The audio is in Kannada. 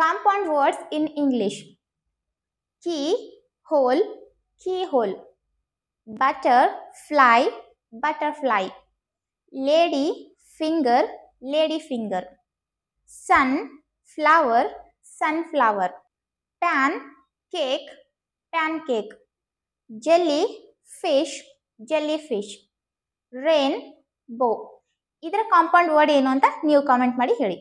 compound words in English. Key, hole, keyhole. Butter, fly, butterfly. Lady, finger, lady finger. Sun, flower, sunflower. Pan, cake, pancake. Jelly, fish, jellyfish. Rain, bow. ಇದರ ಕಾಂಪೌಂಡ್ ವರ್ಡ್ ಏನು ಅಂತ ನೀವು ಕಾಮೆಂಟ್ ಮಾಡಿ ಹೇಳಿ